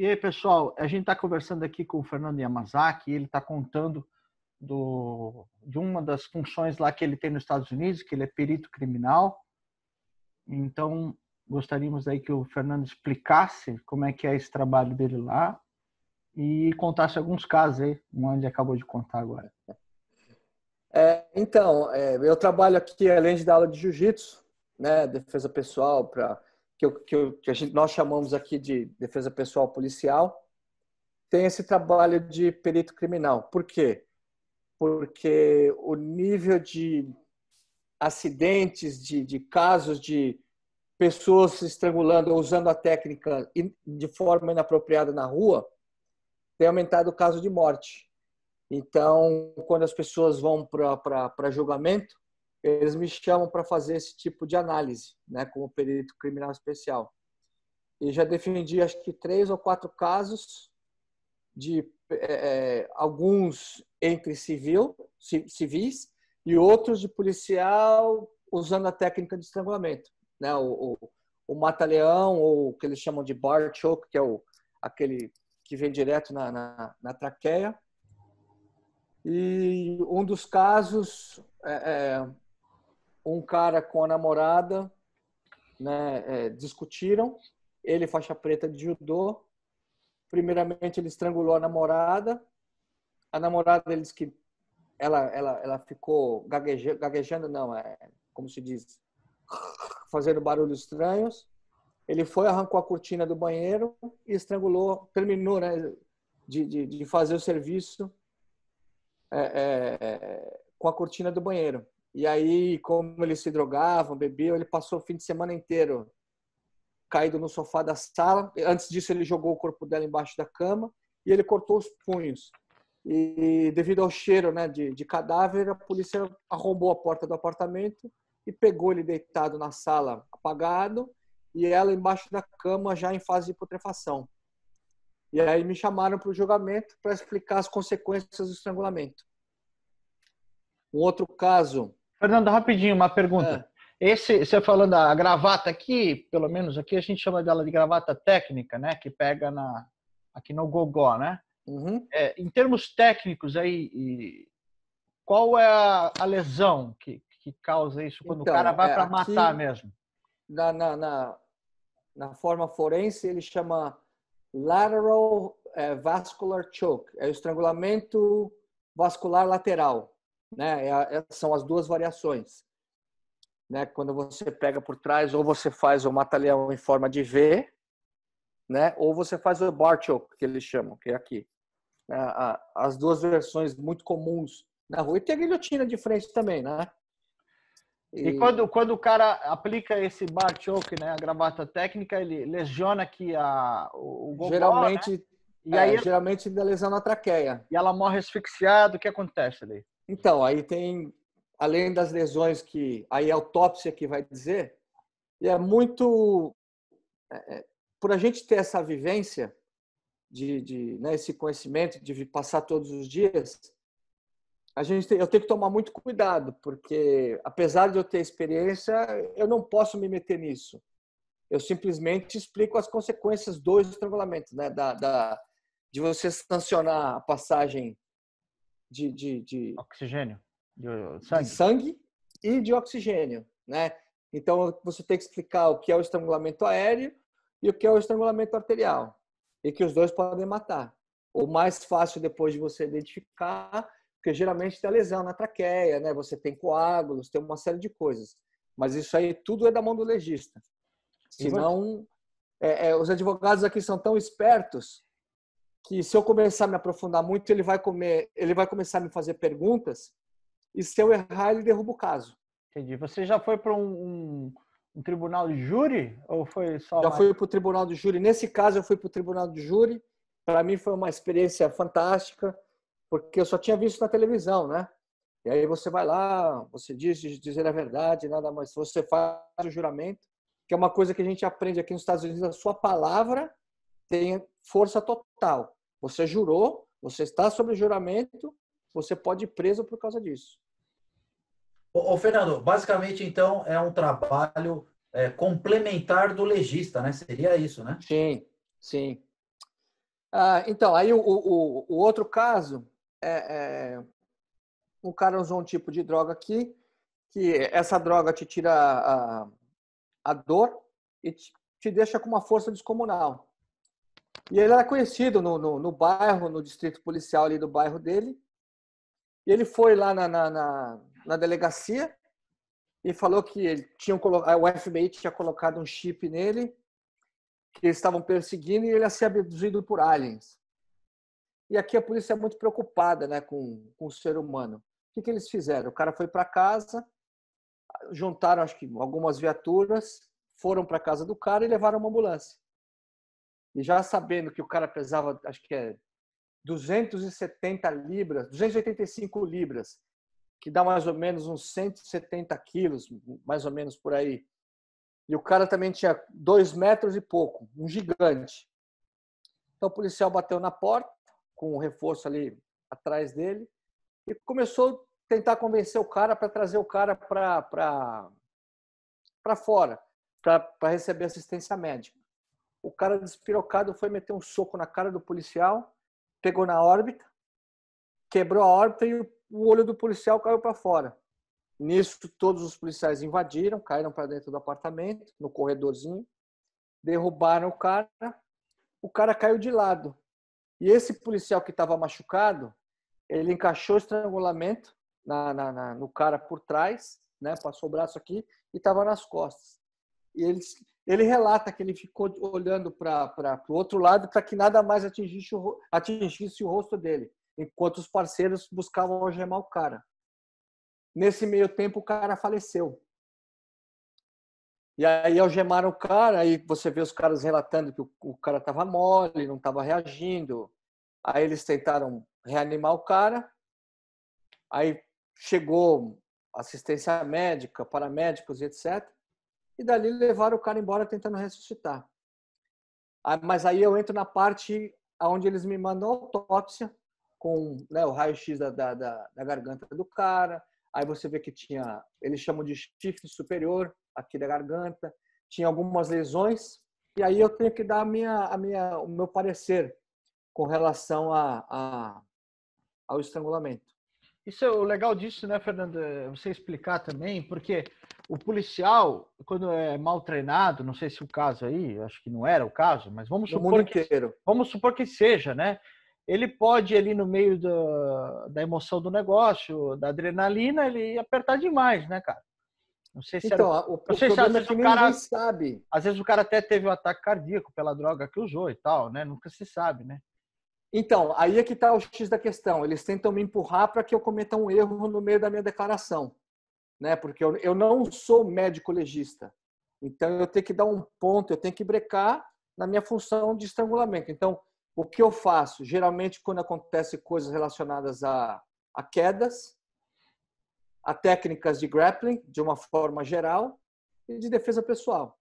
E aí, pessoal, a gente está conversando aqui com o Fernando Yamazaki, ele está contando do, de uma das funções lá que ele tem nos Estados Unidos, que ele é perito criminal. Então, gostaríamos aí que o Fernando explicasse como é que é esse trabalho dele lá e contasse alguns casos aí, um acabou de contar agora. É, então, é, eu trabalho aqui, além de dar aula de jiu-jitsu, né, defesa pessoal para que, eu, que, eu, que gente, nós chamamos aqui de defesa pessoal policial, tem esse trabalho de perito criminal. Por quê? Porque o nível de acidentes, de, de casos de pessoas se estrangulando ou usando a técnica de forma inapropriada na rua, tem aumentado o caso de morte. Então, quando as pessoas vão para julgamento, eles me chamam para fazer esse tipo de análise, né, como perito criminal especial. E já defendi acho que três ou quatro casos de é, é alguns entre civil, civis e outros de policial usando a técnica de estrangulamento, né, o, o, o mata-leão ou o que eles chamam de bar choke, que é o aquele que vem direto na, na, na traqueia. E um dos casos, é, é um cara com a namorada, né, é, discutiram, ele faixa preta de judô, primeiramente ele estrangulou a namorada, a namorada ele disse que ela, ela, ela ficou gaguejando, não, é como se diz, fazendo barulhos estranhos, ele foi, arrancou a cortina do banheiro e estrangulou, terminou né, de, de, de fazer o serviço é, é, é com a cortina do banheiro. E aí, como eles se drogavam, bebeu, ele passou o fim de semana inteiro caído no sofá da sala. Antes disso, ele jogou o corpo dela embaixo da cama e ele cortou os punhos. E devido ao cheiro né, de, de cadáver, a polícia arrombou a porta do apartamento e pegou ele deitado na sala, apagado, e ela embaixo da cama, já em fase de putrefação. E aí me chamaram para o julgamento para explicar as consequências do estrangulamento. Um outro caso Fernando, rapidinho, uma pergunta. É. Esse, você falando a gravata aqui, pelo menos aqui a gente chama dela de gravata técnica, né? Que pega na aqui no gogó, né? Uhum. É, em termos técnicos aí, qual é a, a lesão que, que causa isso quando então, o cara vai é, para matar mesmo? Na, na, na, na, forma forense ele chama lateral é, vascular choke, é o estrangulamento vascular lateral. Né? É é, são as duas variações. Né? Quando você pega por trás, ou você faz o matalhão em forma de V, né? ou você faz o bar que eles chamam, que é aqui. É, as duas versões muito comuns na rua. E tem a guilhotina de frente também, né? E, e, quando, quando o cara aplica esse bar choke, né, a gravata técnica, ele lesiona aqui a, o, o gogó, né? Geralmente, né? e é, aí, geralmente dá lesão na traqueia. E ela morre asfixiada, o que acontece ali? Então, aí tem, além das lesões que aí a autópsia que vai dizer, e é muito. É, é por a gente ter essa vivência, de, de né, esse conhecimento, de passar todos os dias, a gente tem, eu tenho que tomar muito cuidado, porque apesar de eu ter experiência, eu não posso me meter nisso. Eu simplesmente explico as consequências do estrangulamento, né, da, da de você sancionar a passagem de, de, de oxigênio, de uh, sangue. de sangue e de oxigênio, né? Então você tem que explicar o que é o estrangulamento aéreo e o que é o estrangulamento arterial e que os dois podem matar. O mais fácil depois de você identificar, porque geralmente tem lesão na traqueia, né? Você tem coágulos, tem uma série de coisas. Mas isso aí tudo é da mão do legista. Senão, é, é, os advogados aqui são tão espertos que se eu começar a me aprofundar muito, ele vai, comer, ele vai começar a me fazer perguntas e se eu errar, ele derruba o caso. Entendi. Você já foi para um, um, um, tribunal de júri ou foi só? Já mais... fui para o tribunal de júri. Nesse caso, eu fui para o tribunal de júri. Para mim foi uma experiência fantástica, porque eu só tinha visto na televisão, né? E aí você vai lá, você diz dizer a verdade, nada mais. Você faz o juramento, que é uma coisa que a gente aprende aqui nos Estados Unidos, a sua palavra tem força total. Você jurou, você está sob juramento, você pode ir preso por causa disso. O Fernando, basicamente então é um trabalho é, complementar do legista, né? Seria isso, né? Sim, sim. Ah, então, aí o, o, o outro caso é, é, o cara usou um tipo de droga aqui, que essa droga te tira a, a dor e te, te deixa com uma força descomunal. E ele era conhecido no, no, no, bairro, no distrito policial ali do bairro dele. E ele foi lá na, na, na, na delegacia e falou que ele tinha, o FBI tinha colocado um chip nele, que eles estavam perseguindo e ele ia ser abduzido por aliens. E aqui a polícia é muito preocupada né, com, com o ser humano. O que, que eles fizeram? O cara foi para casa, juntaram acho que algumas viaturas, foram para casa do cara e levaram uma ambulância. E já sabendo que o cara pesava, acho que é 270 libras, 285 libras, que dá mais ou menos uns 170 quilos, mais ou menos por aí. E o cara também tinha dois metros e pouco, um gigante. Então o policial bateu na porta, com um reforço ali atrás dele, e começou a tentar convencer o cara para trazer o cara para fora, para receber assistência médica. O cara despirocado foi meter um soco na cara do policial, pegou na órbita, quebrou a órbita e o olho do policial caiu para fora. Nisso, todos os policiais invadiram, caíram para dentro do apartamento, no corredorzinho, derrubaram o cara, o cara caiu de lado. E esse policial que estava machucado, ele encaixou o estrangulamento na, na, na, no cara por trás, né? passou o braço aqui e estava nas costas. E ele, ele relata que ele ficou olhando para o outro lado para que nada mais atingisse o, atingisse o rosto dele, enquanto os parceiros buscavam algemar o cara. Nesse meio tempo, o cara faleceu. E aí algemaram o cara, aí você vê os caras relatando que o, o cara estava mole, não estava reagindo. Aí eles tentaram reanimar o cara. Aí chegou assistência médica, paramédicos, etc e dali levaram o cara embora tentando ressuscitar. Ah, mas aí eu entro na parte onde eles me mandam autópsia com né, o raio-x da, da, da, garganta do cara. Aí você vê que tinha, eles chamam de chifre superior aqui da garganta, tinha algumas lesões. E aí eu tenho que dar a minha, a minha, o meu parecer com relação a, a ao estrangulamento. Isso é o legal disso, né, Fernando? É você explicar também, porque o policial, quando é mal treinado, não sei se o caso aí, acho que não era o caso, mas vamos supor, mundo que, inteiro. vamos supor que seja, né? Ele pode ali no meio do, da emoção do negócio, da adrenalina, ele apertar demais, né, cara? Não sei se então, era, o, não sei se às é vezes o cara sabe. Às vezes o cara até teve um ataque cardíaco pela droga que usou e tal, né? Nunca se sabe, né? Então, aí é que está o X da questão. Eles tentam me empurrar para que eu cometa um erro no meio da minha declaração, né? Porque eu, eu não sou médico legista. Então, eu tenho que dar um ponto, eu tenho que brecar na minha função de estrangulamento. Então, o que eu faço? Geralmente, quando acontece coisas relacionadas a, a quedas, a técnicas de grappling, de uma forma geral, e de defesa pessoal.